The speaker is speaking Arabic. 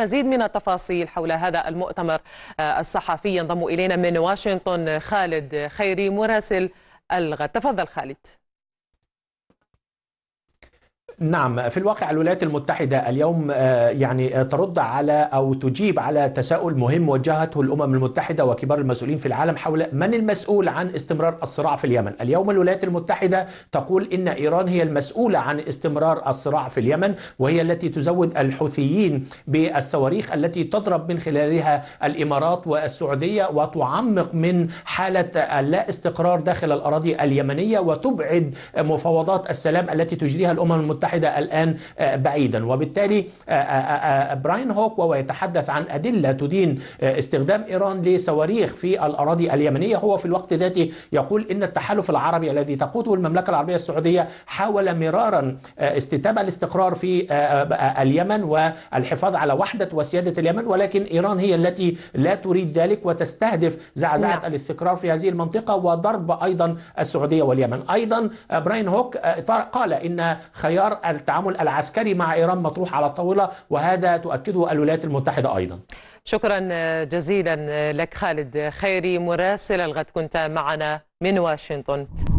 للمزيد من التفاصيل حول هذا المؤتمر آه، الصحفي ينضم إلينا من واشنطن خالد خيري مراسل الغد تفضل خالد نعم في الواقع الولايات المتحدة اليوم آه، يعني آه، ترد على أو تجيب على تساؤل مهم وجهته الأمم المتحدة وكبار المسؤولين في العالم حول من المسؤول عن استمرار الصراع في اليمن اليوم الولايات المتحدة تقول إن إيران هي المسؤولة عن استمرار الصراع في اليمن وهي التي تزود الحوثيين بالصواريخ التي تضرب من خلالها الإمارات والسعودية وتعمق من حالة اللا استقرار داخل الأراضي اليمنية وتبعد مفاوضات السلام التي تجريها الأمم المتحدة المتحدة الآن آه، بعيدا وبالتالي آه، آه، براين هوك وهو يتحدث عن أدلة تدين استخدام إيران لصواريخ في الأراضي اليمنية هو في الوقت ذاته يقول إن التحالف العربي الذي تقوده المملكة العربية السعودية حاول مرارا استتابة الاستقرار في اليمن والحفاظ على وحدة وسيادة اليمن ولكن إيران هي التي لا تريد ذلك وتستهدف زعزعة نعم. الاستقرار في هذه المنطقة وضرب أيضا السعودية واليمن أيضا براين هوك قال إن خيار القرار التعامل العسكري مع إيران مطروح على الطاولة وهذا تؤكده الولايات المتحدة أيضا شكرا جزيلا لك خالد خيري مراسل الغد كنت معنا من واشنطن